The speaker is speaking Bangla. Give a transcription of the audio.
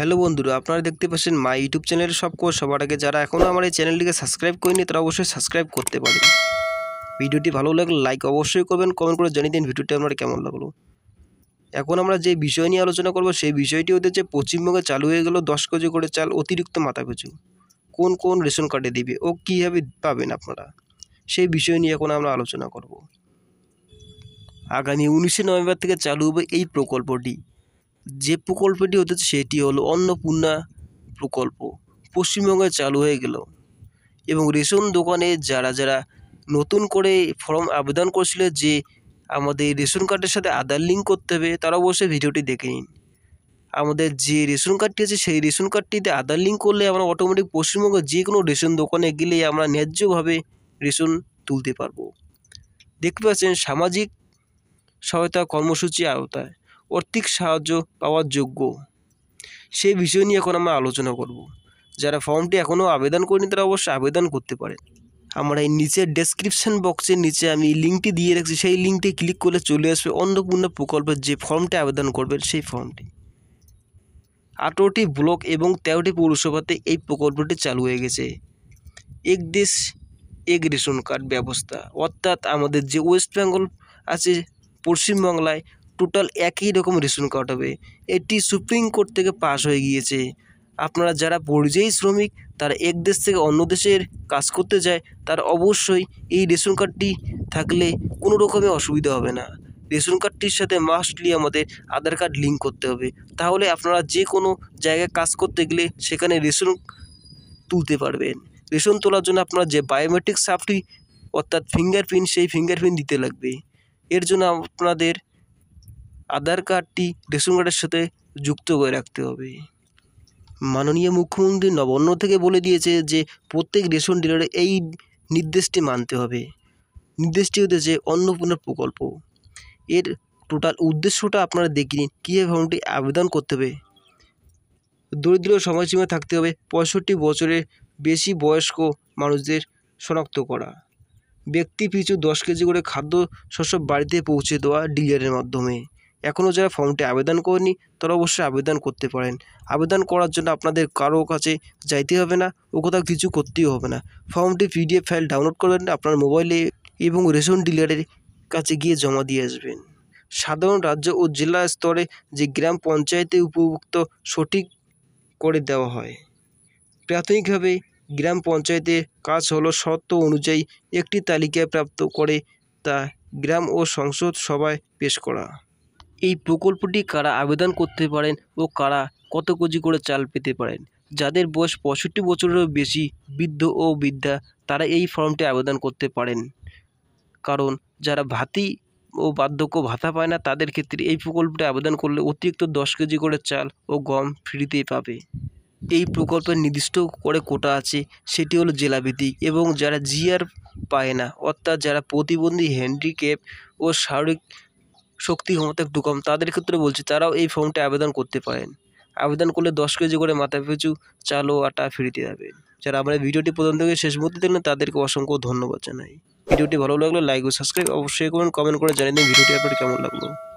হ্যালো বন্ধুরা আপনারা দেখতে পাচ্ছেন মাই ইউটিউব চ্যানেলের সব কোর্স সবার আগে যারা এখনও আমার এই চ্যানেলটিকে সাবস্ক্রাইব করেনি তারা অবশ্যই সাবস্ক্রাইব করতে পারেন ভিডিওটি ভালো লাগলে লাইক অবশ্যই করবেন কমেন্ট করে জানিয়ে দিন ভিডিওটি আপনার কেমন লাগলো এখন আমরা যে বিষয় নিয়ে আলোচনা করব সেই বিষয়টি হচ্ছে পশ্চিমবঙ্গে চালু হয়ে গেল দশ কেজি করে চাল অতিরিক্ত মাথাপিছু কোন কোন রেশন কার্ডে দিবে ও কীভাবে পাবেন আপনারা সেই বিষয় নিয়ে এখন আমরা আলোচনা করব আগামী উনিশে নভেম্বর থেকে চালু হবে এই প্রকল্পটি যে প্রকল্পটি হতে সেটি হলো অন্নপূর্ণা প্রকল্প পশ্চিমবঙ্গে চালু হয়ে গেল এবং রেশন দোকানে যারা যারা নতুন করে ফর্ম আবেদন করেছিল যে আমাদের রেশন কার্ডের সাথে আধার লিঙ্ক করতে হবে তারা অবশ্যই ভিডিওটি দেখে নিন আমাদের যে রেশন কার্ডটি আছে সেই রেশন কার্ডটিতে আধার লিঙ্ক করলে আমরা অটোমেটিক পশ্চিমবঙ্গের যে কোনো রেশন দোকানে গেলে আমরা ন্যায্যভাবে রেশন তুলতে পারবো দেখতে পাচ্ছেন সামাজিক সহায়তা কর্মসূচি আওতায় আর্থিক সাহায্য পাওয়ার যোগ্য সেই বিষয় নিয়ে এখন আমরা আলোচনা করব যারা ফর্মটি এখনও আবেদন করেনি তারা অবশ্যই আবেদন করতে পারেন আমরা এই নিচের ডেসক্রিপশন বক্সের নিচে আমি লিঙ্কটি দিয়ে রাখছি সেই লিঙ্কটি ক্লিক করলে চলে আসবে অন্নপূর্ণা প্রকল্পের যে ফর্মটি আবেদন করবেন সেই ফর্মটি আঠেরোটি ব্লক এবং তেরোটি পৌরসভাতে এই প্রকল্পটি চালু হয়ে গেছে এক দেশ এক রেশন কার্ড ব্যবস্থা অর্থাৎ আমাদের যে ওয়েস্ট বেঙ্গল আছে পশ্চিমবাংলায় টোটাল একই রকম রেশন কার্ড হবে এটি সুপ্রিম কোর্ট থেকে পাশ হয়ে গিয়েছে আপনারা যারা পরিযায়ী শ্রমিক তারা এক দেশ থেকে অন্য দেশের কাজ করতে যায় তার অবশ্যই এই রেশন কার্ডটি থাকলে কোনো রকমের অসুবিধা হবে না রেশন কার্ডটির সাথে মাস্টলি আমাদের আধার কার্ড লিঙ্ক করতে হবে তাহলে আপনারা যে কোনো জায়গায় কাজ করতে গেলে সেখানে রেশন তুলতে পারবেন রেশন তোলার জন্য আপনার যে বায়োমেট্রিক সাফটি অর্থাৎ ফিঙ্গারপ্রিন্ট সেই ফিঙ্গারপ্রিন্ট দিতে লাগবে এর জন্য আপনাদের আধার কার্ডটি রেশন কার্ডের সাথে যুক্ত করে রাখতে হবে মাননীয় মুখ্যমন্ত্রী নবান্ন থেকে বলে দিয়েছে যে প্রত্যেক রেশন ডিলারে এই নির্দেশটি মানতে হবে নির্দেশটি হচ্ছে অন্নপূর্ণা প্রকল্প এর টোটাল উদ্দেশ্যটা আপনারা দেখি নিন কীভাবে ফর্মটি আবেদন করতে হবে দরিদ্র সময়সীমা থাকতে হবে পঁয়ষট্টি বছরের বেশি বয়স্ক মানুষদের শনাক্ত করা ব্যক্তি পিছু দশ কেজি করে খাদ্য শস্য বাড়িতে পৌঁছে দেওয়া ডিলারের মাধ্যমে এখনও যারা ফর্মটি আবেদন করেনি তারা অবশ্যই আবেদন করতে পারেন আবেদন করার জন্য আপনাদের কারো কাছে যাইতে হবে না ও কোথাও কিছু করতেই হবে না ফর্মটি পিডিএফ ফাইল ডাউনলোড করবেন আপনার মোবাইলে এবং রেশন ডিলারের কাছে গিয়ে জমা দিয়ে আসবেন সাধারণ রাজ্য ও জেলা স্তরে যে গ্রাম পঞ্চায়েতে উপভুক্ত সঠিক করে দেওয়া হয় প্রাথমিকভাবে গ্রাম পঞ্চায়েতের কাজ হলো শর্ত অনুযায়ী একটি তালিকা প্রাপ্ত করে তা গ্রাম ও সংসদ সভায় পেশ করা এই প্রকল্পটি কারা আবেদন করতে পারেন ও কারা কত কেজি করে চাল পেতে পারেন যাদের বয়স পঁয়ষট্টি বছরেরও বেশি বৃদ্ধ ও বৃদ্ধা তারা এই ফর্মটি আবেদন করতে পারেন কারণ যারা ভাতি ও বার্ধক্য ভাতা পায় না তাদের ক্ষেত্রে এই প্রকল্পটি আবেদন করলে অতিরিক্ত দশ কেজি করে চাল ও গম ফ্রিতেই পাবে এই প্রকল্পের নির্দিষ্ট করে কোটা আছে সেটি হলো জেলাভিত্তিক এবং যারা জিআর পায় না অর্থাৎ যারা প্রতিবন্ধী হ্যান্ডিক্যাপ ও শারীরিক শক্তি ক্ষমতা একটু কম তাদের ক্ষেত্রে বলছি তারাও এই ফর্মটা আবেদন করতে পারেন আবেদন করলে দশ কেজি করে মাথা পিছু চাল ও আটা ফিরিতে যাবেন যারা আমাদের ভিডিওটি প্রথম থেকে শেষ মুহূর্তে দেখলেন তাদেরকে অসংখ্য ধন্যবাদ জানাই ভিডিওটি ভালো লাগলে লাইক ও সাবস্ক্রাইব অবশ্যই করুন কমেন্ট করে জানিয়ে দিন ভিডিওটি আপনার কেমন লাগলো